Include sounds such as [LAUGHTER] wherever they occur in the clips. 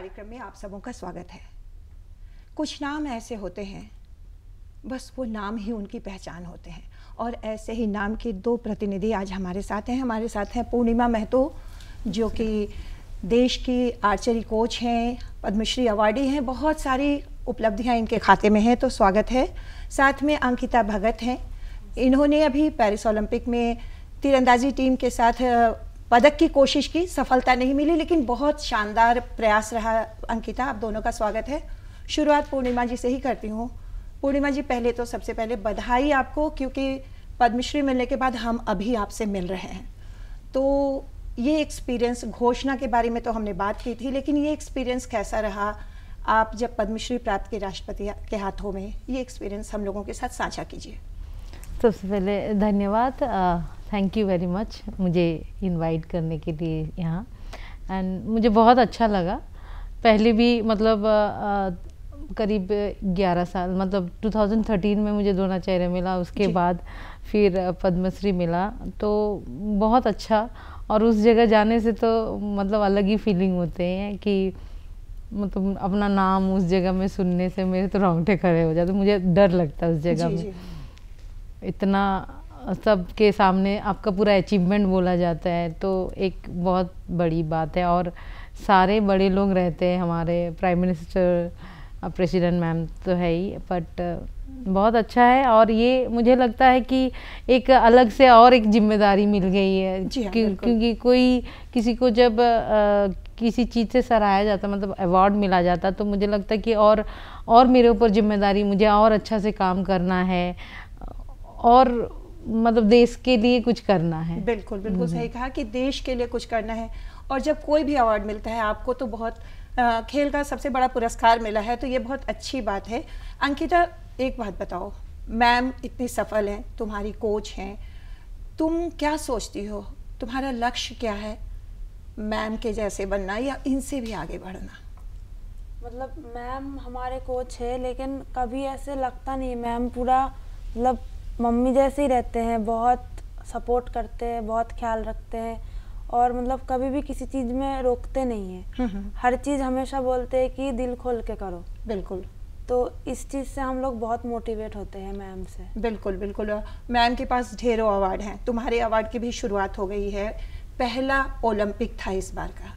कार्यक्रम में आप सबों का स्वागत है कुछ नाम ऐसे होते हैं बस वो नाम ही उनकी पहचान होते हैं और ऐसे ही नाम के दो प्रतिनिधि आज हमारे साथ हैं हमारे साथ हैं पूर्णिमा महतो जो कि देश की आर्चरी कोच हैं पद्मश्री अवार्डी हैं बहुत सारी उपलब्धियां इनके खाते में हैं तो स्वागत है साथ में अंकिता भगत हैं इन्होंने अभी पेरिस ओलंपिक में तीरंदाजी टीम के साथ पदक की कोशिश की सफलता नहीं मिली लेकिन बहुत शानदार प्रयास रहा अंकिता आप दोनों का स्वागत है शुरुआत पूर्णिमा जी से ही करती हूँ पूर्णिमा जी पहले तो सबसे पहले बधाई आपको क्योंकि पद्मश्री मिलने के बाद हम अभी आपसे मिल रहे हैं तो ये एक्सपीरियंस घोषणा के बारे में तो हमने बात की थी लेकिन ये एक्सपीरियंस कैसा रहा आप जब पद्मश्री प्राप्त के राष्ट्रपति के हाथों में ये एक्सपीरियंस हम लोगों के साथ साझा कीजिए सबसे पहले धन्यवाद थैंक यू वेरी मच मुझे इनवाइट करने के लिए यहाँ एंड मुझे बहुत अच्छा लगा पहले भी मतलब करीब 11 साल मतलब 2013 में मुझे द्रोणाचार्य मिला उसके बाद फिर पद्मश्री मिला तो बहुत अच्छा और उस जगह जाने से तो मतलब अलग ही फीलिंग होते हैं कि मतलब अपना नाम उस जगह में सुनने से मेरे तो रोंगटे खड़े हो जाते मुझे डर लगता है उस जगह में इतना सबके सामने आपका पूरा अचीवमेंट बोला जाता है तो एक बहुत बड़ी बात है और सारे बड़े लोग रहते हैं हमारे प्राइम मिनिस्टर प्रेसिडेंट मैम तो है ही बट बहुत अच्छा है और ये मुझे लगता है कि एक अलग से और एक जिम्मेदारी मिल गई है हाँ, क्यों, क्योंकि कोई किसी को जब आ, किसी चीज़ से सराहाया जाता मतलब अवार्ड मिला जाता तो मुझे लगता है कि और और मेरे ऊपर जिम्मेदारी मुझे और अच्छा से काम करना है और मतलब देश के लिए कुछ करना है बिल्कुल बिल्कुल हम्म। सही कहा कि देश के लिए कुछ करना है और जब कोई भी अवार्ड मिलता है आपको तो बहुत खेल का सबसे बड़ा पुरस्कार मिला है तो ये बहुत अच्छी बात है अंकिता एक बात बताओ मैम इतनी सफल हैं तुम्हारी कोच हैं तुम क्या सोचती हो तुम्हारा लक्ष्य क्या है मैम के जैसे बनना या इनसे भी आगे बढ़ना मतलब मैम हमारे कोच है लेकिन कभी ऐसे लगता नहीं मैम पूरा मतलब मम्मी जैसे ही रहते हैं बहुत सपोर्ट करते हैं बहुत ख्याल रखते हैं और मतलब कभी भी किसी चीज़ में रोकते नहीं है हम्म, हम्म। हर चीज़ हमेशा बोलते हैं कि दिल खोल के करो बिल्कुल तो इस चीज़ से हम लोग बहुत मोटिवेट होते हैं मैम से बिल्कुल बिल्कुल मैम के पास ढेरों अवार्ड हैं तुम्हारे अवार्ड की भी शुरुआत हो गई है पहला ओलंपिक था इस बार का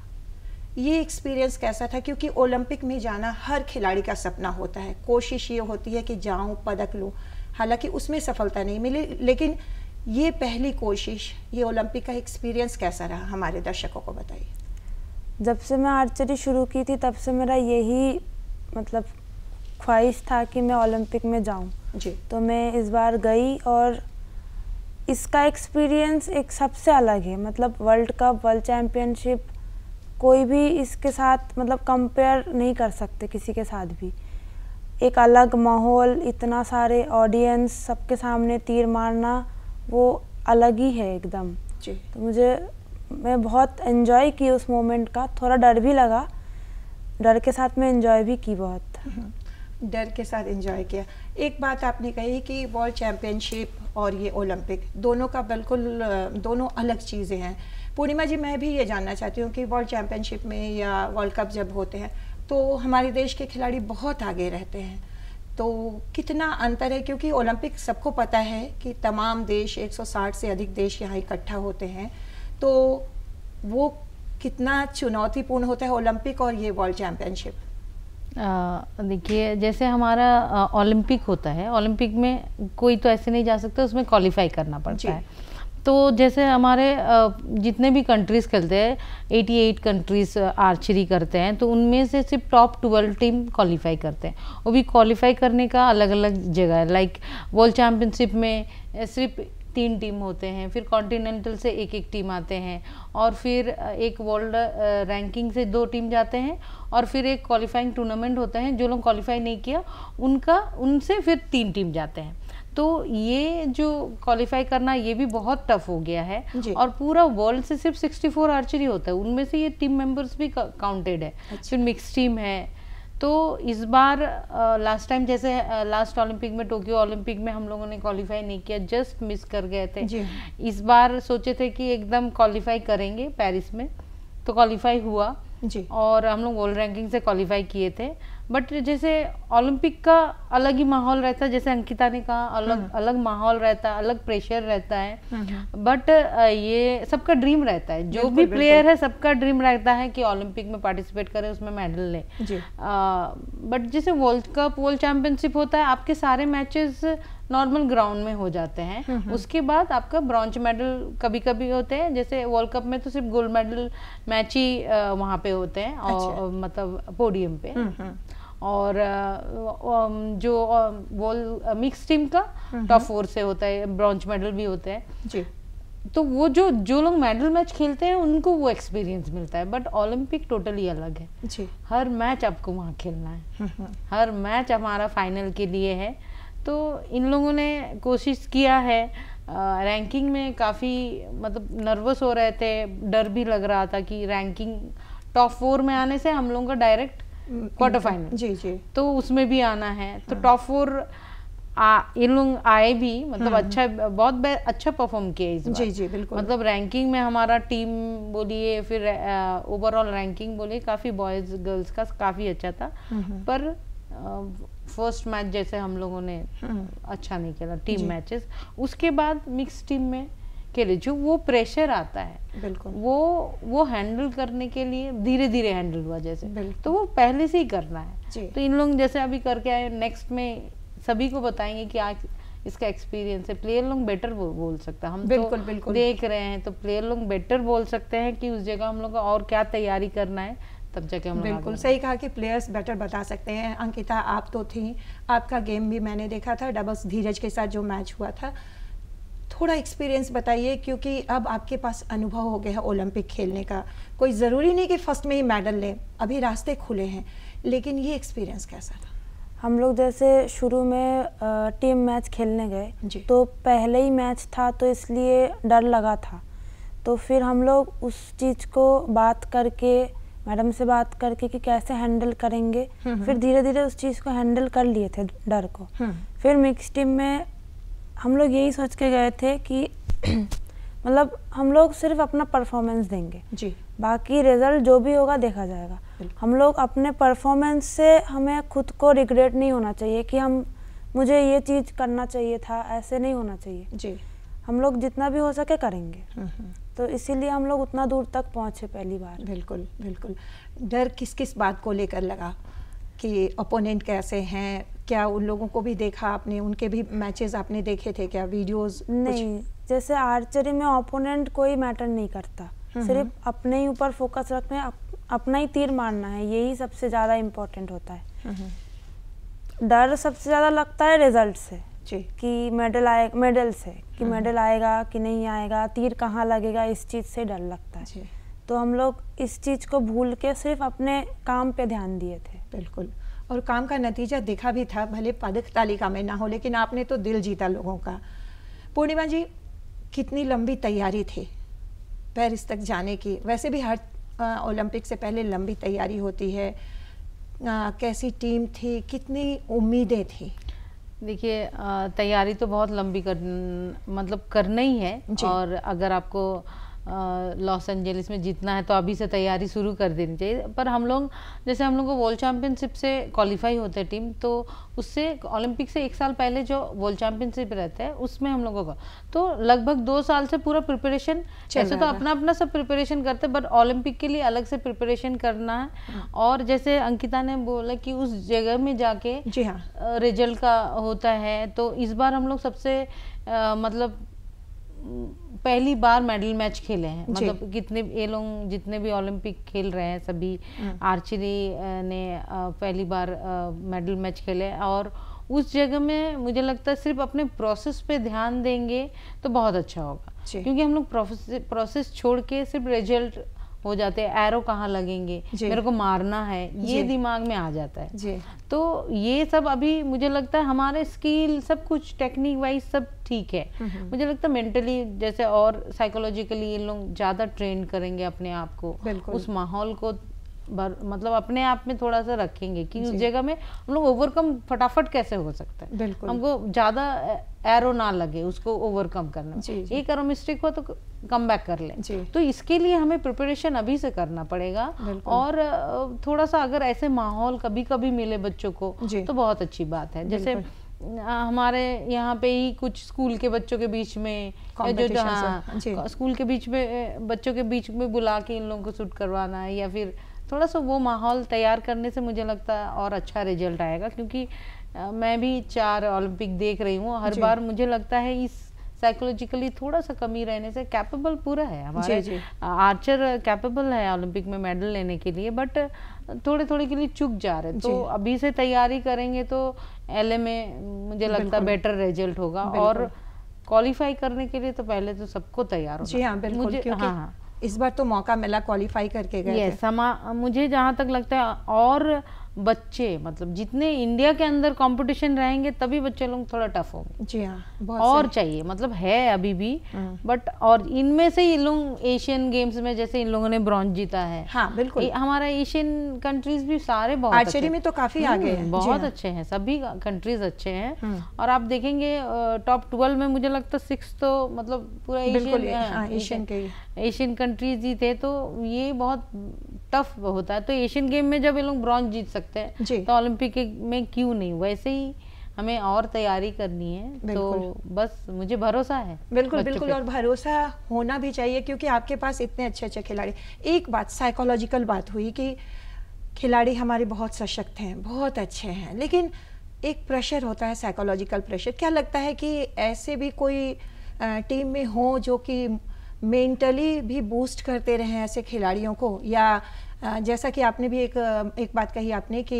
ये एक्सपीरियंस कैसा था क्योंकि ओलंपिक में जाना हर खिलाड़ी का सपना होता है कोशिश ये होती है कि जाऊं पदक लूं हालांकि उसमें सफलता नहीं मिली लेकिन ये पहली कोशिश ये ओलंपिक का एक्सपीरियंस कैसा रहा हमारे दर्शकों को बताइए जब से मैं आर्चरी शुरू की थी तब से मेरा यही मतलब ख्वाहिश था कि मैं ओलंपिक में जाऊं जी तो मैं इस बार गई और इसका एक्सपीरियंस एक सबसे अलग है मतलब वर्ल्ड कप वर्ल्ड चैम्पियनशिप कोई भी इसके साथ मतलब कंपेयर नहीं कर सकते किसी के साथ भी एक अलग माहौल इतना सारे ऑडियंस सबके सामने तीर मारना वो अलग ही है एकदम जी तो मुझे मैं बहुत इन्जॉय की उस मोमेंट का थोड़ा डर भी लगा डर के साथ मैं इन्जॉय भी की बहुत हम्म, डर के साथ इन्जॉय किया एक बात आपने कही कि वर्ल्ड चैम्पियनशिप और ये ओलंपिक दोनों का बिल्कुल दोनों अलग चीज़ें हैं पूर्णिमा जी मैं भी ये जानना चाहती हूँ कि वर्ल्ड चैम्पियनशिप में या वर्ल्ड कप जब होते हैं तो हमारे देश के खिलाड़ी बहुत आगे रहते हैं तो कितना अंतर है क्योंकि ओलंपिक सबको पता है कि तमाम देश 160 से अधिक देश यहाँ इकट्ठा होते हैं तो वो कितना चुनौतीपूर्ण होता है ओलंपिक और ये वर्ल्ड चैम्पियनशिप देखिए जैसे हमारा ओलंपिक होता है ओलंपिक में कोई तो ऐसे नहीं जा सकता उसमें क्वालिफाई करना पड़ता है तो जैसे हमारे जितने भी कंट्रीज़ खेलते हैं 88 कंट्रीज़ आर्चरी करते हैं तो उनमें से सिर्फ टॉप 12 टीम क्वालिफाई करते हैं वो भी क्वालिफाई करने का अलग अलग जगह है लाइक वर्ल्ड चैम्पियनशिप में सिर्फ तीन टीम होते हैं फिर कॉन्टीनेंटल से एक एक टीम आते हैं और फिर एक वर्ल्ड रैंकिंग से दो टीम जाते हैं और फिर एक क्वालिफाइंग टूर्नामेंट होते हैं जो लोग क्वालिफाई नहीं किया उनका उनसे फिर तीन टीम जाते हैं तो ये जो क्वालिफाई करना ये भी बहुत टफ हो गया है और पूरा वर्ल्ड से सिर्फ 64 आर्चरी होता है उनमें से ये टीम मेंबर्स भी काउंटेड है अच्छा। फिर मिक्स टीम है तो इस बार लास्ट टाइम जैसे लास्ट ओलंपिक में टोक्यो ओलंपिक में हम लोगों ने क्वालिफाई नहीं किया जस्ट मिस कर गए थे इस बार सोचे थे कि एकदम क्वालिफाई करेंगे पेरिस में तो क्वालिफाई हुआ जी और हम लोग वर्ल्ड रैंकिंग से क्वालिफाई किए थे बट जैसे ओलंपिक का अलग ही माहौल रहता है जैसे अंकिता ने कहा अलग हम्म। अलग माहौल रहता है अलग प्रेशर रहता है बट हम्म। ये सबका ड्रीम रहता है जो भी प्लेयर है सबका ड्रीम रहता है कि ओलंपिक में पार्टिसिपेट करें उसमें मेडल लें बट जैसे वर्ल्ड कप वर्ल्ड चैंपियनशिप होता है आपके सारे मैचेस नॉर्मल ग्राउंड में हो जाते हैं हम्म, हम्म। उसके बाद आपका ब्रॉन्ज मेडल कभी कभी होते हैं जैसे वर्ल्ड कप में तो सिर्फ गोल्ड मेडल मैच ही वहाँ पे होते हैं और अच्छा। मतलब पोडियम पे हम्म, और जो वो मिक्स टीम का टॉप फोर से होता है ब्रॉन्ज मेडल भी होते हैं तो वो जो जो लोग मेडल मैच खेलते हैं उनको वो एक्सपीरियंस मिलता है बट ओलंपिक टोटली अलग है जी हर मैच आपको वहाँ खेलना है हर मैच हमारा फाइनल के लिए है तो इन लोगों ने कोशिश किया है रैंकिंग में काफ़ी मतलब नर्वस हो रहे थे डर भी लग रहा था कि रैंकिंग टॉप फोर में आने से हम लोगों का डायरेक्ट क्वार्टर फाइनल जी जी तो उसमें भी आना है तो टॉप हाँ। फोर इन लोग आए भी मतलब हाँ। अच्छा बहुत अच्छा परफॉर्म किया इस बार जी जी बिल्कुल मतलब रैंकिंग में हमारा टीम बोलिए फिर ओवरऑल रैंकिंग बोलिए काफ़ी बॉयज़ गर्ल्स का काफ़ी अच्छा था हम्म, हम्म। पर फर्स्ट मैच जैसे हम लोगों ने हम्म। अच्छा नहीं खेला टीम मैचेस उसके बाद मिक्स टीम में खेले जो वो प्रेशर आता है बिल्कुल वो वो हैंडल करने के लिए धीरे धीरे हैंडल हुआ जैसे तो वो पहले से ही करना है तो इन लोग जैसे अभी करके आए नेक्स्ट में सभी को बताएंगे कि आज इसका एक्सपीरियंस है प्लेयर लोग बेटर बो, बोल सकता हम तो बिल्कुल तो बिल्कुल देख रहे हैं तो प्लेयर लोग बेटर बोल सकते हैं कि उस जगह हम लोग को और क्या तैयारी करना है तब जाके हम बिल्कुल सही कहा कि प्लेयर्स बेटर बता सकते हैं अंकिता आप तो थी आपका गेम भी मैंने देखा था डबल्स धीरज के साथ जो मैच हुआ था थोड़ा एक्सपीरियंस बताइए क्योंकि अब आपके पास अनुभव हो गया है ओलंपिक खेलने का कोई ज़रूरी नहीं कि फर्स्ट में ही मेडल लें अभी रास्ते खुले हैं लेकिन ये एक्सपीरियंस कैसा था हम लोग जैसे शुरू में टीम मैच खेलने गए तो पहले ही मैच था तो इसलिए डर लगा था तो फिर हम लोग उस चीज़ को बात करके मैडम से बात करके कि कैसे हैंडल करेंगे हम्म, हम्म। फिर धीरे धीरे उस चीज़ को हैंडल कर लिए थे डर को हम्म। फिर मिक्स टीम में हम लोग यही सोच के गए थे कि [CLEARS THROAT] मतलब हम लोग सिर्फ अपना परफॉर्मेंस देंगे जी बाकी रिजल्ट जो भी होगा देखा जाएगा हम लोग अपने परफॉर्मेंस से हमें खुद को रिग्रेट नहीं होना चाहिए कि हम मुझे ये चीज़ करना चाहिए था ऐसे नहीं होना चाहिए जी हम लोग जितना भी हो सके करेंगे तो इसीलिए हम लोग उतना दूर तक पहुंचे पहली बार बिल्कुल बिल्कुल डर किस किस बात को लेकर लगा कि ओपोनेंट कैसे हैं क्या उन लोगों को भी देखा आपने उनके भी मैचेस आपने देखे थे क्या वीडियोस नहीं जैसे आर्चरी में ओपोनेंट कोई मैटर नहीं करता हम्म, सिर्फ हम्म। अपने ही ऊपर फोकस रखना है अप, अपना ही तीर मारना है यही सबसे ज़्यादा इम्पोर्टेंट होता है हम्म, डर सबसे ज़्यादा लगता है रिजल्ट से जी कि मेडल आए मेडल से कि हाँ। मेडल आएगा कि नहीं आएगा तीर कहाँ लगेगा इस चीज़ से डर लगता है तो हम लोग इस चीज़ को भूल के सिर्फ अपने काम पे ध्यान दिए थे बिल्कुल और काम का नतीजा दिखा भी था भले पदक तालिका में ना हो लेकिन आपने तो दिल जीता लोगों का पूर्णिमा जी कितनी लंबी तैयारी थी पेरिस तक जाने की वैसे भी हर ओलंपिक से पहले लंबी तैयारी होती है आ, कैसी टीम थी कितनी उम्मीदें थी देखिए तैयारी तो बहुत लंबी कर मतलब करना ही है और अगर आपको लॉस एंजलिस में जीतना है तो अभी से तैयारी शुरू कर देनी चाहिए पर हम लोग जैसे हम लोग को वर्ल्ड चैम्पियनशिप से क्वालिफाई होते हैं टीम तो उससे ओलंपिक से एक साल पहले जो वर्ल्ड चैम्पियनशिप रहता है उसमें हम लोगों का तो लगभग दो साल से पूरा प्रिपरेशन ऐसे तो अपना अपना सब प्रिपरेशन करते हैं बट ओलंपिक के लिए अलग से प्रिपरेशन करना है हम्म। और जैसे अंकिता ने बोला कि उस जगह में जाके जी हाँ रिजल्ट का होता है तो इस बार हम लोग सबसे आ, मतलब पहली बार मेडल मैच खेले हैं मतलब कितने ये लोग जितने भी ओलंपिक खेल रहे हैं सभी हम्म। आर्चरी ने पहली बार मेडल मैच खेले और उस जगह में मुझे लगता है सिर्फ अपने प्रोसेस पे ध्यान देंगे तो बहुत अच्छा होगा क्योंकि हम लोग प्रोसेस छोड़ के सिर्फ रिजल्ट हो जाते हैं एरो कहाँ लगेंगे मेरे को मारना है ये दिमाग में आ जाता है तो ये सब अभी मुझे लगता है हमारे स्किल सब कुछ टेक्निक वाइज सब ठीक है हम्म, हम्म। मुझे लगता है मेंटली जैसे और साइकोलॉजिकली ये लोग ज़्यादा ट्रेन करेंगे अपने आप को उस माहौल को मतलब अपने आप में थोड़ा सा रखेंगे कि उस जगह में हम लोग ओवरकम फटाफट कैसे हो सकता है हमको ज़्यादा एरो ना लगे उसको ओवरकम करना में एक एरो मिस्टेक हो तो कम बैक कर ले तो इसके लिए हमें प्रिपरेशन अभी से करना पड़ेगा और थोड़ा सा अगर ऐसे माहौल कभी कभी मिले बच्चों को तो बहुत अच्छी बात है जैसे हमारे यहाँ पे ही कुछ स्कूल के बच्चों के बीच में जो जो स्कूल के बीच में बच्चों के बीच में बुला के इन लोगों को शूट करवाना है या फिर थोड़ा सा वो माहौल तैयार करने से मुझे लगता है और अच्छा रिजल्ट आएगा क्योंकि मैं भी चार ओलंपिक देख रही हूँ हर बार मुझे लगता है इस साइकोलॉजिकली थोड़ा सा कमी रहने से कैपेबल पूरा है हमारे जी, जी. आर्चर कैपेबल है ओलंपिक में मेडल लेने के लिए बट थोड़े थोड़े के लिए चुक जा रहे तो अभी से तैयारी करेंगे तो एल में मुझे लगता है बेटर रिजल्ट होगा और क्वालिफाई करने के लिए तो पहले तो सबको तैयार हो जी हाँ बिल्कुल मुझे, क्योंकि हाँ, हाँ. इस बार तो मौका मिला क्वालिफाई करके गए yes, मुझे जहाँ तक लगता है और बच्चे मतलब जितने इंडिया के अंदर कंपटीशन रहेंगे तभी बच्चे लोग थोड़ा टफ होंगे जी हाँ और चाहिए मतलब है अभी भी बट हाँ। और इनमें से इन लोग एशियन गेम्स में जैसे इन लोगों ने ब्रॉन्ज जीता है हाँ बिल्कुल हमारा एशियन कंट्रीज भी सारे बहुत अच्छे में तो काफी आगे हम्म, हैं बहुत हाँ। अच्छे हैं सभी कंट्रीज अच्छे हैं हाँ। और आप देखेंगे टॉप ट्वेल्व में मुझे लगता है सिक्स तो मतलब पूरा एशियन एशियन कंट्रीज ही थे तो ये बहुत टफ होता है तो एशियन गेम में जब ये लोग ब्रॉन्ज जीत सकते सकते हैं तो ओलंपिक में क्यों नहीं वैसे ही हमें और तैयारी करनी है तो बस मुझे भरोसा है बिल्कुल बिल्कुल और भरोसा होना भी चाहिए क्योंकि आपके पास इतने अच्छे अच्छे खिलाड़ी एक बात साइकोलॉजिकल बात हुई कि खिलाड़ी हमारे बहुत सशक्त हैं बहुत अच्छे हैं लेकिन एक प्रेशर होता है साइकोलॉजिकल प्रेशर क्या लगता है कि ऐसे भी कोई टीम में हो जो कि मेंटली भी बूस्ट करते रहें ऐसे खिलाड़ियों को या जैसा कि आपने भी एक एक बात कही आपने कि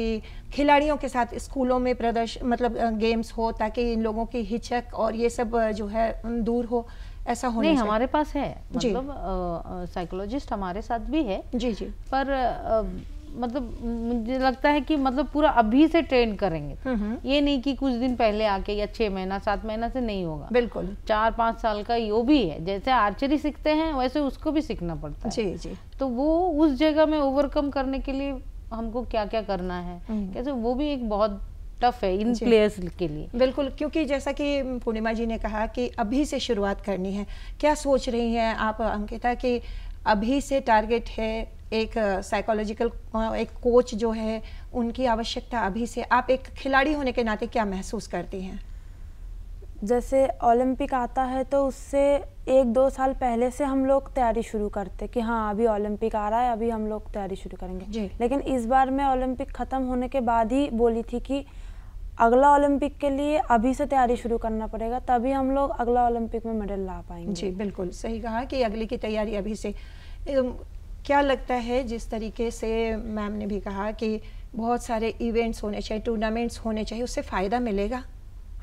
खिलाड़ियों के साथ स्कूलों में प्रदर्शन मतलब गेम्स हो ताकि इन लोगों की हिचक और ये सब जो है दूर हो ऐसा होने नहीं हमारे पास है मतलब साइकोलॉजिस्ट हमारे साथ भी है जी जी पर आ, मतलब मुझे लगता है कि मतलब पूरा अभी से ट्रेन करेंगे हम्म, हम्म। ये नहीं कि कुछ दिन पहले आके या छह महीना सात महीना से नहीं होगा बिल्कुल चार पांच साल का यो भी है जैसे आर्चरी सीखते हैं वैसे उसको भी सीखना पड़ता है जी जी तो वो उस जगह में ओवरकम करने के लिए हमको क्या क्या करना है हम्म। कैसे वो भी एक बहुत टफ है इन प्लेयर्स के लिए बिल्कुल क्योंकि जैसा कि पूर्णिमा जी ने कहा कि अभी से शुरुआत करनी है क्या सोच रही हैं आप अंकिता की अभी से टारगेट है एक साइकोलॉजिकल एक कोच जो है उनकी आवश्यकता अभी से आप एक खिलाड़ी होने के नाते क्या महसूस करती हैं जैसे ओलंपिक आता है तो उससे एक दो साल पहले से हम लोग तैयारी शुरू करते कि हाँ अभी ओलंपिक आ रहा है अभी हम लोग तैयारी शुरू करेंगे लेकिन इस बार मैं ओलंपिक ख़त्म होने के बाद ही बोली थी कि अगला ओलंपिक के लिए अभी से तैयारी शुरू करना पड़ेगा तभी हम लोग अगला ओलंपिक में मेडल ला पाएंगे जी बिल्कुल सही कहा कि अगले की तैयारी अभी से क्या लगता है जिस तरीके से मैम ने भी कहा कि बहुत सारे इवेंट्स होने चाहिए टूर्नामेंट्स होने चाहिए उससे फ़ायदा मिलेगा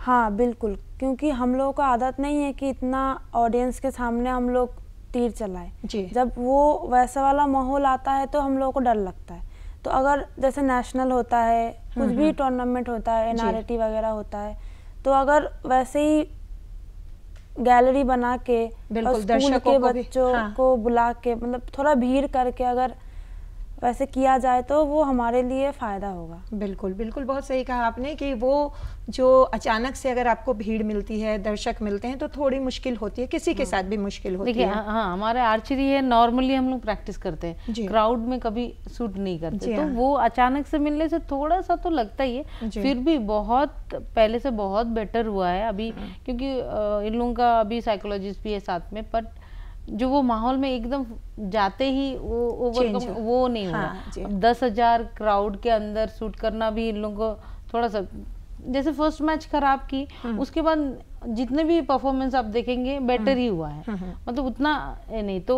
हाँ बिल्कुल क्योंकि हम लोगों को आदत नहीं है कि इतना ऑडियंस के सामने हम लोग तीर चलाएं जी जब वो वैसा वाला माहौल आता है तो हम लोगों को डर लगता है तो अगर जैसे नेशनल होता है कुछ भी टूर्नामेंट होता है एनआरटी वगैरह होता है तो अगर वैसे ही गैलरी बना के और स्कूल के बच्चों हाँ। को बुला के मतलब थोड़ा भीड़ करके अगर वैसे किया जाए तो वो हमारे लिए फ़ायदा होगा बिल्कुल बिल्कुल बहुत सही कहा आपने कि वो जो अचानक से अगर आपको भीड़ मिलती है दर्शक मिलते हैं तो थोड़ी मुश्किल होती है किसी हाँ। के साथ भी मुश्किल होती है हाँ, हाँ हमारे आर्चरी है नॉर्मली हम लोग प्रैक्टिस करते हैं क्राउड में कभी सूट नहीं करते तो हाँ। वो अचानक से मिलने से थोड़ा सा तो लगता ही है फिर भी बहुत पहले से बहुत बेटर हुआ है अभी हाँ। क्योंकि इन लोगों का अभी साइकोलॉजिस्ट भी है साथ में बट जो वो माहौल में एकदम जाते ही वो ओवर वो नहीं हुआ हाँ, दस हजार क्राउड के अंदर शूट करना भी इन लोगों को थोड़ा सा जैसे फर्स्ट मैच खराब की हम्म। उसके बाद जितने भी परफॉर्मेंस आप देखेंगे बेटर हम्म। ही हुआ है हम्म, मतलब उतना नहीं तो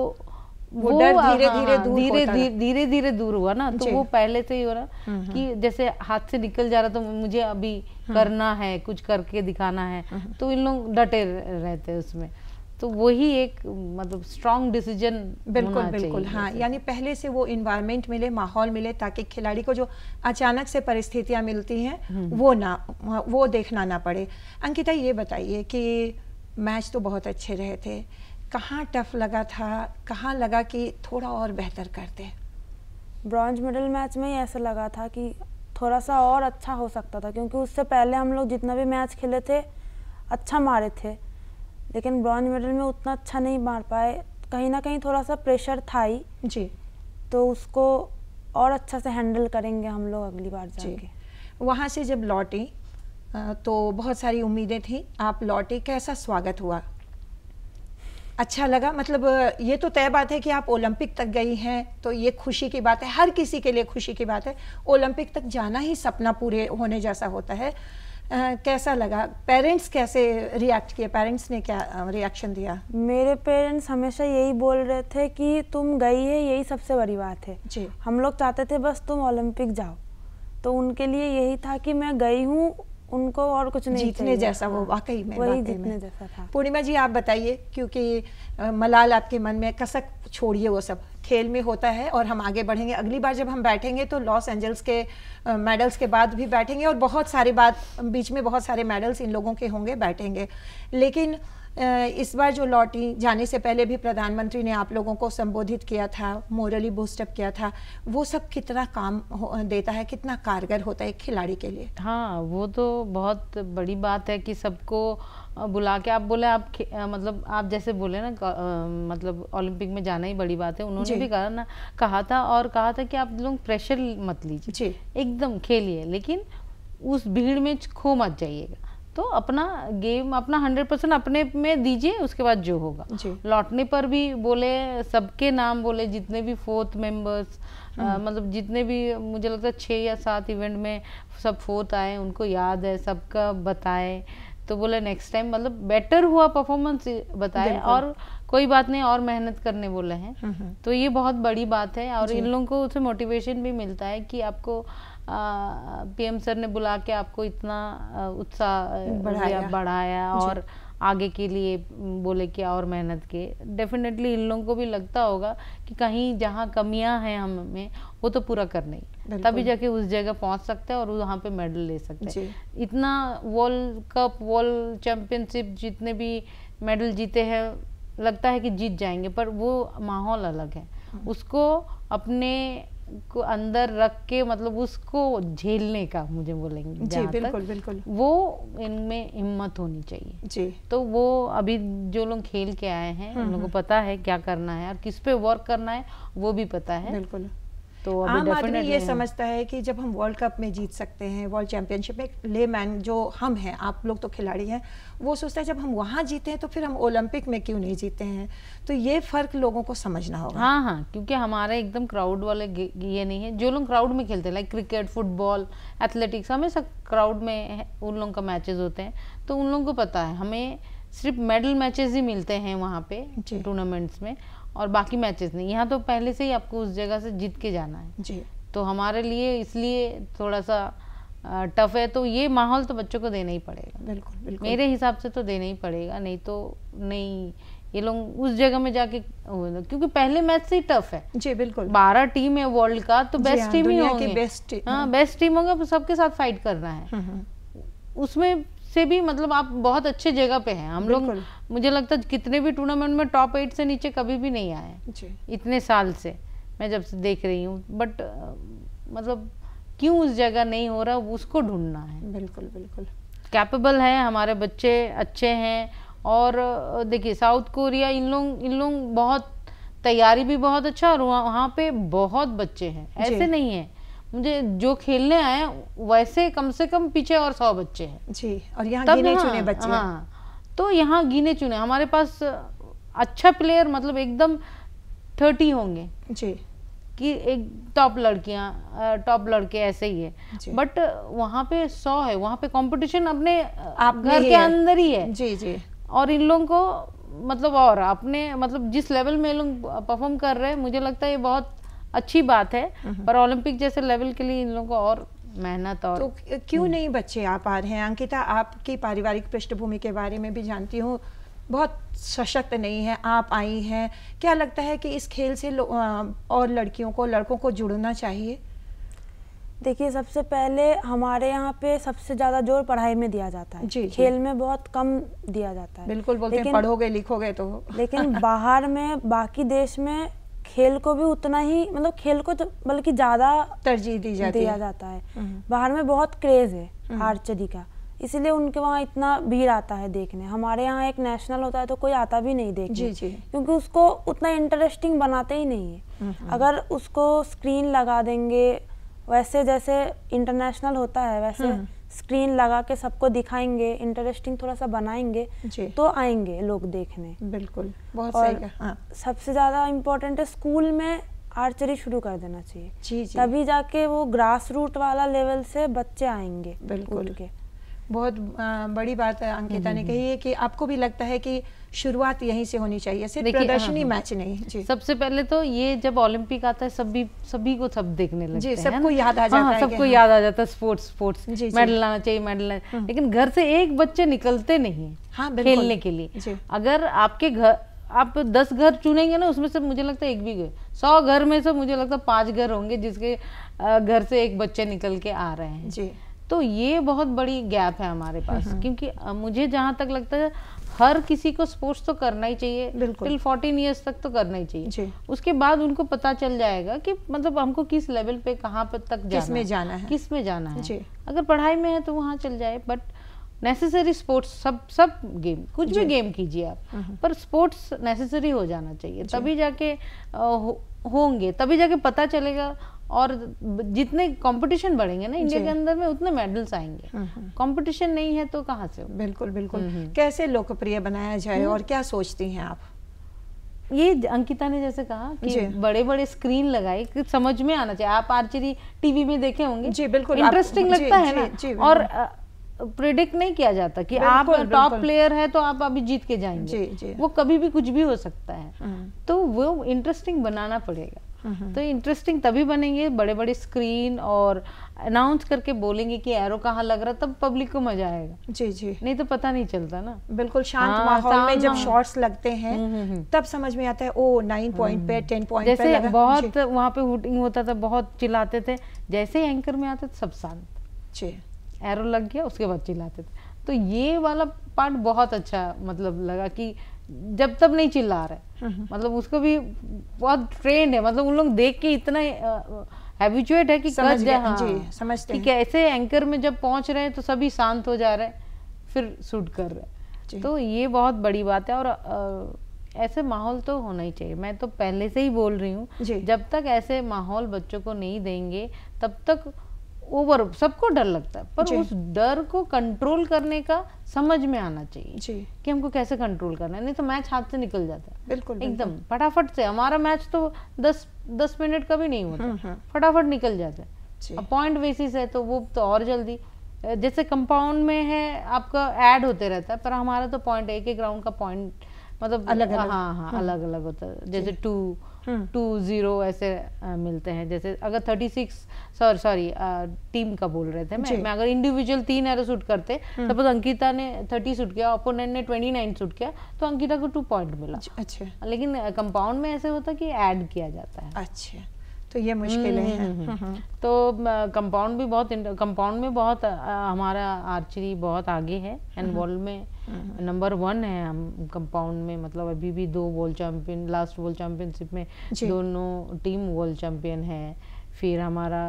वो डर धीरे धीरे धीरे धीरे धीरे दूर हुआ ना तो वो पहले से ही हो रहा कि जैसे हाथ से निकल जा रहा तो मुझे अभी करना है कुछ करके दिखाना है तो इन लोग डटे रहते हैं उसमें तो वही एक मतलब स्ट्रॉन्ग डिसीजन बिल्कुल बिल्कुल हाँ यानी पहले से वो इन्वायरमेंट मिले माहौल मिले ताकि खिलाड़ी को जो अचानक से परिस्थितियाँ मिलती हैं हम्म। वो ना वो देखना ना पड़े अंकिता ये बताइए कि मैच तो बहुत अच्छे रहे थे कहाँ टफ लगा था कहाँ लगा कि थोड़ा और बेहतर करते ब्रॉन्ज मेडल मैच में ही ऐसा लगा था कि थोड़ा सा और अच्छा हो सकता था क्योंकि उससे पहले हम लोग जितना भी मैच खेले थे अच्छा मारे थे लेकिन ब्रॉन्ज मेडल में उतना अच्छा नहीं मार पाए कहीं ना कहीं थोड़ा सा प्रेशर था ही जी तो उसको और अच्छा से हैंडल करेंगे हम लोग अगली बार जाके वहाँ से जब लौटे तो बहुत सारी उम्मीदें थी आप लौटे कैसा स्वागत हुआ अच्छा लगा मतलब ये तो तय बात है कि आप ओलंपिक तक गई हैं तो ये खुशी की बात है हर किसी के लिए खुशी की बात है ओलंपिक तक जाना ही सपना पूरे होने जैसा होता है कैसा लगा पेरेंट्स कैसे रिएक्ट किए पेरेंट्स ने क्या रिएक्शन दिया मेरे पेरेंट्स हमेशा यही बोल रहे थे कि तुम गई है यही सबसे बड़ी बात है जी हम लोग चाहते थे बस तुम ओलंपिक जाओ तो उनके लिए यही था कि मैं गई हूँ उनको और कुछ नहीं जीतने जैसा वो हाँ, वाकई में वही जीतने जैसा था पूर्णिमा जी आप बताइए क्योंकि मलाल आपके मन में कसक छोड़िए वो सब खेल में होता है और हम आगे बढ़ेंगे अगली बार जब हम बैठेंगे तो लॉस एंजल्स के मेडल्स के बाद भी बैठेंगे और बहुत सारे बात बीच में बहुत सारे मेडल्स इन लोगों के होंगे बैठेंगे लेकिन इस बार जो लौटी जाने से पहले भी प्रधानमंत्री ने आप लोगों को संबोधित किया था मोरली बूस्टअप किया था वो सब कितना काम देता है कितना कारगर होता है खिलाड़ी के लिए हाँ वो तो बहुत बड़ी बात है कि सबको बुला के आप बोले आप मतलब आप जैसे बोले ना मतलब ओलंपिक में जाना ही बड़ी बात है उन्होंने भी कहा ना कहा था और कहा था कि आप लोग प्रेशर मत लीजिए एकदम खेलिए लेकिन उस भीड़ में खो मत जाइएगा तो अपना गेम अपना हंड्रेड परसेंट अपने में दीजिए उसके बाद जो होगा लौटने पर भी बोले सबके नाम बोले जितने भी फोर्थ हम्म। मेंबर्स मतलब जितने भी मुझे लगता है छः या सात इवेंट में सब फोर्थ आए उनको याद है सबका बताएं तो बोले नेक्स्ट टाइम मतलब बेटर हुआ परफॉर्मेंस बताएं और कोई बात नहीं और मेहनत करने बोले हैं हम्म, हम्म। तो ये बहुत बड़ी बात है और इन लोगों को उससे मोटिवेशन भी मिलता है कि आपको पीएम सर ने बुला के आपको इतना उत्साह बढ़ाया, बढ़ाया और आगे के लिए बोले कि और मेहनत के डेफिनेटली इन लोगों को भी लगता होगा कि कहीं जहाँ कमियां हैं हमें वो तो पूरा करना तभी जाके उस जगह पहुंच सकते हैं और वहाँ पे मेडल ले सकते हैं इतना वर्ल्ड कप वर्ल्ड चैम्पियनशिप जितने भी मेडल जीते हैं लगता है कि जीत जाएंगे पर वो माहौल अलग है हाँ। उसको अपने को अंदर रख के मतलब उसको झेलने का मुझे बोलेंगे जी बिल्कुल बिल्कुल वो इनमें हिम्मत होनी चाहिए जी तो वो अभी जो लोग खेल के आए हैं हम्म, उन लोगों को हम्म। पता है क्या करना है और किस पे वर्क करना है वो भी पता है बिल्कुल तो आम आदमी ये समझता है कि जब हम वर्ल्ड कप में जीत सकते हैं वर्ल्ड चैंपियनशिप में ले मैन जो हम हैं आप लोग तो खिलाड़ी हैं वो सोचता है जब हम वहाँ जीते हैं तो फिर हम ओलंपिक में क्यों नहीं जीते हैं तो ये फ़र्क लोगों को समझना होगा हाँ हाँ क्योंकि हमारे एकदम क्राउड वाले ये नहीं है जो लोग क्राउड में खेलते हैं लाइक क्रिकेट फुटबॉल एथलेटिक्स हमेशा क्राउड में उन लोगों का मैचेज होते हैं तो उन लोगों को पता है हमें सिर्फ मेडल मैचेज ही मिलते हैं वहाँ पे टूर्नामेंट्स में और बाकी मैचेस नहीं यहाँ तो पहले से ही आपको उस जगह से जीत के जाना है जी तो हमारे लिए इसलिए थोड़ा सा टफ है तो ये माहौल तो बच्चों को देना ही पड़ेगा बिल्कुल बिल्कुल मेरे हिसाब से तो देना ही पड़ेगा नहीं तो नहीं ये लोग उस जगह में जाके क्योंकि पहले मैच से ही टफ है जी बिल्कुल बारह टीम है वर्ल्ड का तो बेस्ट टीम हाँ, ही होगी बेस्ट टीम हाँ बेस्ट टीम होगा सबके साथ फाइट करना है हम्म, हम्म। उसमें से भी मतलब आप बहुत अच्छे जगह पे हैं हम लोग मुझे लगता है कितने भी टूर्नामेंट में टॉप एट से नीचे कभी भी नहीं आए इतने साल से मैं जब से देख रही हूँ बट मतलब क्यों उस जगह नहीं हो रहा उसको ढूंढना है बिल्कुल बिल्कुल कैपेबल हैं हमारे बच्चे अच्छे हैं और देखिए साउथ कोरिया इन लोग इन लोग बहुत तैयारी भी बहुत अच्छा और वहाँ पे बहुत बच्चे हैं ऐसे नहीं है मुझे जो खेलने आए वैसे कम से कम पीछे और सौ बच्चे हैं जी और यहाँ गिने हाँ, चुने बच्चे हाँ तो यहाँ गिने चुने हमारे पास अच्छा प्लेयर मतलब एकदम थर्टी होंगे जी कि एक टॉप लड़कियाँ टॉप लड़के ऐसे ही है बट वहाँ पे सौ है वहाँ पे कंपटीशन अपने आप घर के अंदर ही है जी जी और इन लोगों को मतलब और अपने मतलब जिस लेवल में लोग परफॉर्म कर रहे हैं मुझे लगता है ये बहुत अच्छी बात है हम्म। पर ओलंपिक जैसे लेवल के लिए इन लोगों को और मेहनत और तो क्यों नहीं बच्चे आ पा रहे हैं अंकिता आपकी पारिवारिक पृष्ठभूमि के बारे में भी जानती हूँ बहुत सशक्त नहीं है आप आई हैं क्या लगता है कि इस खेल से और लड़कियों को लड़कों को जुड़ना चाहिए देखिए सबसे पहले हमारे यहाँ पे सबसे ज्यादा जोर पढ़ाई में दिया जाता है जी, खेल जी. में बहुत कम दिया जाता है बिल्कुल बोलते हैं पढ़ोगे लिखोगे तो लेकिन बाहर में बाकी देश में खेल को भी उतना ही मतलब खेल को तो बल्कि ज़्यादा तरजीह दी जाती दिया जाता है हम्म। बाहर में बहुत क्रेज़ है हम्म। आर्चरी का इसीलिए उनके वहाँ इतना भीड़ आता है देखने हमारे यहाँ एक नेशनल होता है तो कोई आता भी नहीं देखने जी जी क्योंकि उसको उतना इंटरेस्टिंग बनाते ही नहीं है हम्म, अगर उसको स्क्रीन लगा देंगे वैसे जैसे इंटरनेशनल होता है वैसे स्क्रीन लगा के सबको दिखाएंगे इंटरेस्टिंग थोड़ा सा बनाएंगे तो आएंगे लोग देखने बिल्कुल बहुत और सही हाँ। सबसे ज़्यादा इम्पोर्टेंट है स्कूल में आर्चरी शुरू कर देना चाहिए जी जी। तभी जाके वो ग्रास रूट वाला लेवल से बच्चे आएंगे बिल्कुल के बहुत बड़ी बात अंकिता हम्म, ने हम्म, कही है हम्म। कि आपको भी लगता है कि शुरुआत यहीं से होनी चाहिए सिर्फ प्रदर्शनी हाँ, हाँ। मैच नहीं जी सबसे पहले तो ये जब ओलंपिक आता है सभी सभी को सब देखने लगते हैं सबको याद आ हाँ, जाता है सबको याद आ जाता है स्पोर्ट्स स्पोर्ट्स मेडल लाना चाहिए मेडल लेकिन घर से एक बच्चे निकलते नहीं हाँ, खेलने के लिए अगर आपके घर आप दस घर चुनेंगे ना उसमें से मुझे लगता है एक भी घर सौ घर में से मुझे लगता है पांच घर होंगे जिसके घर से एक बच्चे निकल के आ रहे हैं जी तो ये बहुत बड़ी गैप है हमारे हम्म, पास हम्म। क्योंकि मुझे जहाँ तक लगता है हर किसी को स्पोर्ट्स तो करना ही चाहिए बिल्कुल फोर्टीन ईयर्स तक तो करना ही चाहिए उसके बाद उनको पता चल जाएगा कि मतलब हमको किस लेवल पे कहाँ पे तक जाना किस में जाना है किस में जाना है अगर पढ़ाई में है तो वहाँ चल जाए बट नेसेसरी स्पोर्ट्स सब सब गेम कुछ भी गेम कीजिए आप हम्म, पर स्पोर्ट्स नेसेसरी हो जाना चाहिए तभी जाके होंगे तभी जाके पता चलेगा और जितने कंपटीशन बढ़ेंगे ना इंडिया के अंदर में उतने मेडल्स आएंगे कंपटीशन हाँ, हाँ। नहीं है तो कहाँ से बिल्कुल बिल्कुल हम्म, हम्म। कैसे लोकप्रिय बनाया जाए हम्म। और क्या सोचती हैं आप ये अंकिता ने जैसे कहा कि बड़े बड़े स्क्रीन लगाए कि समझ में आना चाहिए आप आर्चरी टीवी में देखे होंगे जी बिल्कुल इंटरेस्टिंग लगता जी, है ना जी, और प्रिडिक्ट नहीं किया जाता कि आप टॉप प्लेयर है तो आप अभी जीत के जाएंगे जी, जी, वो कभी भी कुछ भी हो सकता है हाँ। तो वो इंटरेस्टिंग बनाना पड़ेगा तो इंटरेस्टिंग तभी बनेंगे बड़े बड़े स्क्रीन और अनाउंस करके बोलेंगे कि एरो कहाँ लग रहा तब पब्लिक को मजा आएगा जी जी नहीं तो पता नहीं चलता ना बिल्कुल शांत हाँ, माहौल में जब शॉर्ट्स लगते हैं हम्म, हम्म, हम्म। तब समझ में आता है ओ नाइन पॉइंट पे टेन पॉइंट जैसे पे लगा। बहुत वहाँ पे हुटिंग होता था बहुत चिल्लाते थे जैसे एंकर में आते थे सब शांत जी एरो लग गया उसके बाद चिल्लाते थे तो ये वाला पार्ट बहुत अच्छा मतलब लगा कि जब तब नहीं चिल्ला रहे हम्म, हम्म। मतलब उसको भी बहुत ट्रेंड है मतलब उन लोग देख के इतना हैबिचुएट है कि समझ गए हाँ, जी समझते कि ऐसे एंकर में जब पहुंच रहे हैं तो सभी शांत हो जा रहे हैं फिर शूट कर रहे हैं तो ये बहुत बड़ी बात है और ऐसे माहौल तो होना ही चाहिए मैं तो पहले से ही बोल रही हूँ जब तक ऐसे माहौल बच्चों को नहीं देंगे तब तक ओवर सबको डर लगता है पर उस डर को कंट्रोल करने का समझ में आना चाहिए जी कि हमको कैसे कंट्रोल करना है नहीं तो मैच हाथ से निकल जाता है बिल्कुल एकदम फटाफट से हमारा मैच तो दस दस मिनट का भी नहीं होता हम्म, हम्म। फटाफट निकल जाता है पॉइंट बेसिस है तो वो तो और जल्दी जैसे कंपाउंड में है आपका ऐड होते रहता है पर हमारा तो पॉइंट एक एक राउंड का पॉइंट मतलब अलग अलग हाँ हाँ हम्म। अलग अलग होता है जैसे टू हम्म। टू ज़ीरो ऐसे आ, मिलते हैं जैसे अगर thirty six sorry sorry team का बोल रहे थे मैं, मैं अगर इंडिविजुअल तीन एरो शूट करते सपोज हम्म। अंकिता ने थर्टी शूट किया ओपोनेंट ने ट्वेंटी नाइन शूट किया तो अंकिता को टू पॉइंट मिला अच्छा लेकिन कंपाउंड में ऐसे होता कि ऐड किया जाता है अच्छा तो ये मुश्किलें हम्म, हैं हम्म, हम्म। तो कंपाउंड भी बहुत कंपाउंड में बहुत हमारा आर्चरी बहुत आगे है एंड वर्ल्ड में नंबर वन है हम कंपाउंड में मतलब अभी भी दो world champion last world championship में दोनों टीम वर्ल्ड चैंपियन है फिर हमारा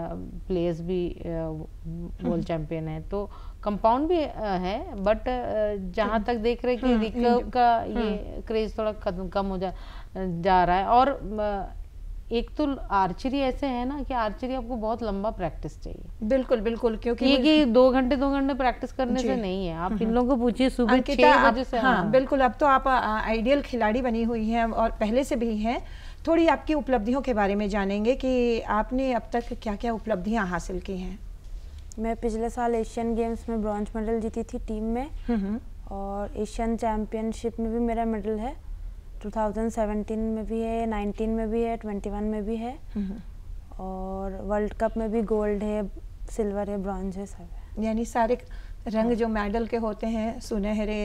प्लेयर्स भी वर्ल्ड चैंपियन तो है तो कंपाउंड भी है बट जहाँ तक देख रहे हैं कि रिकर्व का ये क्रेज थोड़ा कम हो जा जा रहा है और एक तो आर्चरी ऐसे है ना कि आर्चरी आपको बहुत लंबा प्रैक्टिस चाहिए बिल्कुल बिल्कुल क्योंकि ये कि दो घंटे दो घंटे प्रैक्टिस करने से नहीं है आप हम्म। इन लोगों को पूछिए सुबह बजे से हाँ, हाँ बिल्कुल अब तो आप आइडियल खिलाड़ी बनी हुई हैं और पहले से भी हैं थोड़ी आपकी उपलब्धियों के बारे में जानेंगे कि आपने अब तक क्या क्या उपलब्धियाँ हासिल की हैं मैं पिछले साल एशियन गेम्स में ब्रॉन्ज मेडल जीती थी टीम में हम्म, हम्म। और एशियन चैम्पियनशिप में भी मेरा मेडल है 2017 में भी है 19 में भी है 21 में भी है और वर्ल्ड कप में भी गोल्ड है सिल्वर है ब्रॉन्ज है सब है यानी सारे रंग जो मेडल के होते हैं सुनहरे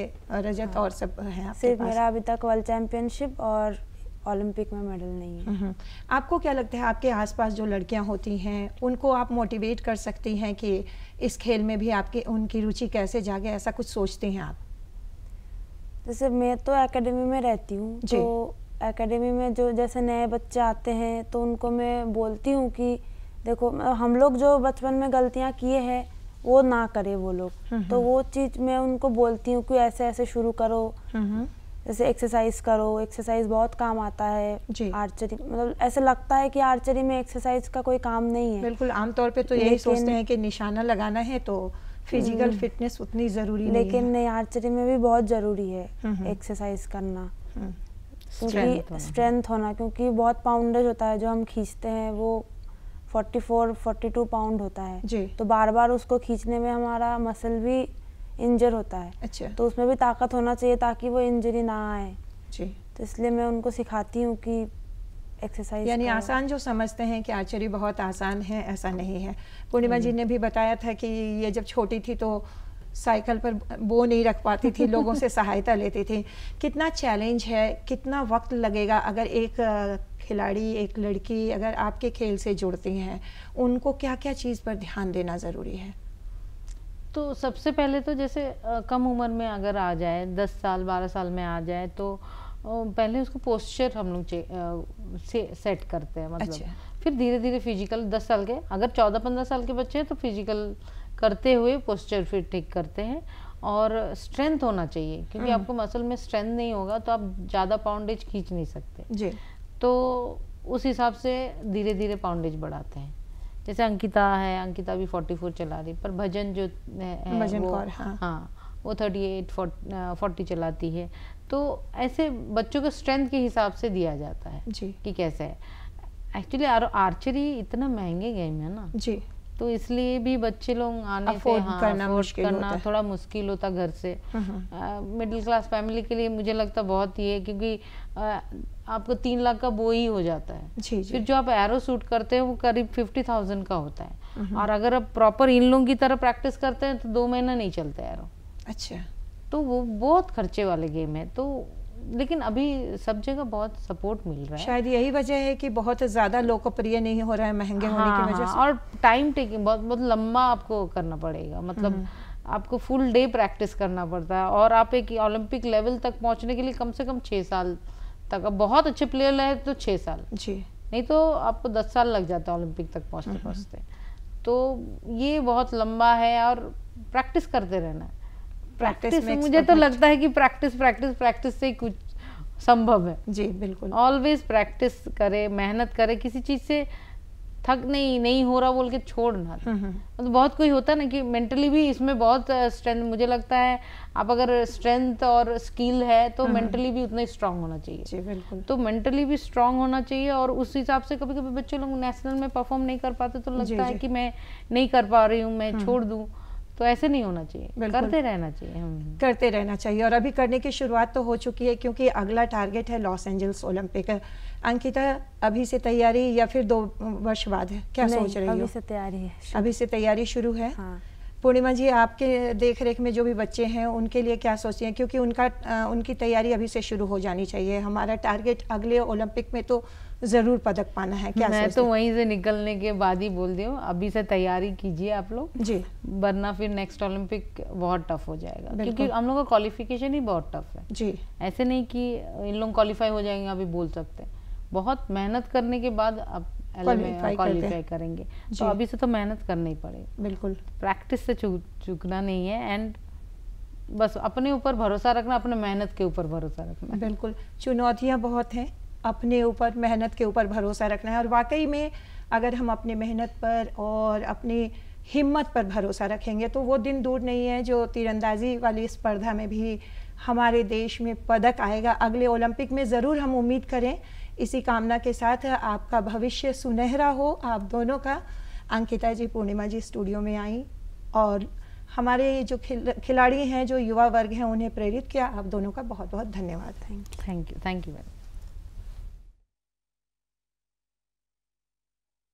रजत हाँ। और सब है सिर्फ मेरा अभी तक वर्ल्ड चैंपियनशिप और ओलंपिक में मेडल नहीं है आपको क्या लगता है आपके आसपास जो लड़कियां होती हैं उनको आप मोटिवेट कर सकती हैं कि इस खेल में भी आपकी उनकी रुचि कैसे जागे ऐसा कुछ सोचते हैं आप जैसे मैं तो एकेडमी में रहती हूँ तो एकेडमी में जो जैसे नए बच्चे आते हैं तो उनको मैं बोलती हूँ कि देखो हम लोग जो बचपन में गलतियाँ किए हैं वो ना करे वो लोग हम्म, तो हम्म। वो चीज़ मैं उनको बोलती हूँ कि ऐसे ऐसे शुरू करो हम्म, जैसे एक्सरसाइज करो एक्सरसाइज बहुत काम आता है आर्चरी मतलब ऐसे लगता है कि आर्चरी में एक्सरसाइज का कोई काम नहीं है बिल्कुल आमतौर पे तो यही सोचते हैं कि निशाना लगाना है तो फिजिकल फिटनेस हम्म। उतनी ज़रूरी लेकिन नहीं आर्चरी में भी बहुत ज़रूरी है एक्सरसाइज हम्म। करना हम्म। क्योंकि स्ट्रेंथ होना क्योंकि बहुत पाउंडेज होता है जो हम खींचते हैं वो 44, 42 पाउंड होता है जी। तो बार बार उसको खींचने में हमारा मसल भी इंजर होता है अच्छा तो उसमें भी ताकत होना चाहिए ताकि वो इंजरी ना आए जी तो इसलिए मैं उनको सिखाती हूँ कि एक्सरसाइज यानी आसान जो समझते हैं कि आर्चरी बहुत आसान है ऐसा नहीं है पूर्णिमा जी ने भी बताया था कि ये जब छोटी थी तो साइकिल पर वो नहीं रख पाती थी लोगों से सहायता लेती थी कितना चैलेंज है कितना वक्त लगेगा अगर एक खिलाड़ी एक लड़की अगर आपके खेल से जुड़ती हैं उनको क्या क्या चीज़ पर ध्यान देना ज़रूरी है तो सबसे पहले तो जैसे कम उम्र में अगर आ जाए दस साल बारह साल में आ जाए तो पहले उसको पोस्चर हम लोग से, सेट करते हैं मतलब अच्छा। फिर धीरे धीरे फिजिकल दस साल के अगर चौदह पंद्रह साल के बच्चे हैं तो फिजिकल करते हुए पोस्चर फिर ठीक करते हैं और स्ट्रेंथ होना चाहिए क्योंकि हम्म। आपको मसल में स्ट्रेंथ नहीं होगा तो आप ज़्यादा पाउंडेज खींच नहीं सकते जी तो उस हिसाब से धीरे धीरे पाउंडेज बढ़ाते हैं जैसे अंकिता है अंकिता भी फोर्टी फोर चला रही पर भजन जो है भजन वो, हाँ, हाँ वो एट फोर्टी चलाती है तो ऐसे बच्चों को स्ट्रेंथ के हिसाब से दिया जाता है जी कि कैसे है एक्चुअली आर्चरी इतना महंगे गेम है ना जी तो इसलिए भी बच्चे लोग आने से हाँ, करना, मुश्किल करना थोड़ा मुश्किल होता घर से मिडिल क्लास फैमिली के लिए मुझे लगता बहुत ही है क्योंकि आपको तीन लाख का बो ही हो जाता है जी, जी. फिर जो आप एरो शूट करते हैं वो करीब फिफ्टी थाउजेंड का होता है हम्म, हम्म। और अगर आप प्रॉपर इन लोगों की तरह प्रैक्टिस करते हैं तो दो महीना नहीं चलता एरो अच्छा तो वो बहुत खर्चे वाले गेम है तो लेकिन अभी सब जगह बहुत सपोर्ट मिल रहा है शायद यही वजह है कि बहुत ज्यादा लोकप्रिय नहीं हो रहा है महंगे हाँ, होने की हाँ, वजह से और टाइम टेकिंग बहुत बहुत लंबा आपको करना पड़ेगा मतलब हम्म। आपको फुल डे प्रैक्टिस करना पड़ता है और आप एक ओलंपिक लेवल तक पहुंचने के लिए कम से कम छः साल तक अब बहुत अच्छे प्लेयर रहे तो छः साल जी नहीं तो आपको दस साल लग जाता है ओलंपिक तक पहुँचते पहुँचते हम्म। तो ये बहुत लंबा है और प्रैक्टिस करते रहना है प्रैक्टिस मुझे तो लगता है कि प्रैक्टिस प्रैक्टिस प्रैक्टिस से ही कुछ संभव है जी बिल्कुल ऑलवेज प्रैक्टिस करे मेहनत करे किसी चीज से थक नहीं नहीं हो रहा बोल के छोड़ ना हम्म, हम्म। मतलब बहुत कोई होता ना कि मेंटली भी इसमें बहुत स्ट्रेंथ मुझे लगता है आप अगर स्ट्रेंथ और स्किल है तो मेंटली हम्म, भी उतना ही स्ट्रांग होना चाहिए जी बिल्कुल तो मेंटली भी स्ट्रांग होना चाहिए और उस हिसाब से कभी कभी बच्चे लोग नेशनल में परफॉर्म नहीं कर पाते तो लगता जी, है जी. कि मैं नहीं कर पा रही हूँ मैं छोड़ दूँ तो ऐसे नहीं होना चाहिए करते रहना चाहिए हम हम्म। करते रहना चाहिए और अभी करने की शुरुआत तो हो चुकी है क्योंकि अगला टारगेट है लॉस एंजल्स ओलंपिक अंकिता अभी से तैयारी या फिर दो वर्ष बाद है क्या सोच रही अभी हो? से तैयारी है अभी से तैयारी शुरू है हाँ। पूर्णिमा जी आपके देख रेख में जो भी बच्चे हैं उनके लिए क्या सोच हैं क्योंकि उनका उनकी तैयारी अभी से शुरू हो जानी चाहिए हमारा टारगेट अगले ओलंपिक में तो ज़रूर पदक पाना है क्या मैं तो वहीं से निकलने के बाद ही बोल दियो अभी से तैयारी कीजिए आप लोग जी वरना फिर नेक्स्ट ओलंपिक बहुत टफ हो जाएगा क्योंकि हम लोग का क्वालिफिकेशन ही बहुत टफ है जी ऐसे नहीं कि इन लोग क्वालिफाई हो जाएंगे अभी बोल सकते हैं बहुत मेहनत करने के बाद आप क्वालिफाई करेंगे तो अभी से तो मेहनत करना ही पड़ेगी बिल्कुल प्रैक्टिस से चुकना नहीं है एंड बस अपने ऊपर भरोसा रखना अपने मेहनत के ऊपर भरोसा रखना बिल्कुल चुनौतियां बहुत हैं अपने ऊपर मेहनत के ऊपर भरोसा रखना है और वाकई में अगर हम अपने मेहनत पर और अपनी हिम्मत पर भरोसा रखेंगे तो वो दिन दूर नहीं है जो तीरंदाजी वाली स्पर्धा में भी हमारे देश में पदक आएगा अगले ओलंपिक में ज़रूर हम उम्मीद करें इसी कामना के साथ आपका भविष्य सुनहरा हो आप दोनों का अंकिता जी पूर्णिमा जी स्टूडियो में आई और हमारे जो खिल, खिलाड़ी हैं जो युवा वर्ग हैं उन्हें प्रेरित किया आप दोनों का बहुत बहुत धन्यवाद thank you thank you thank you ma'am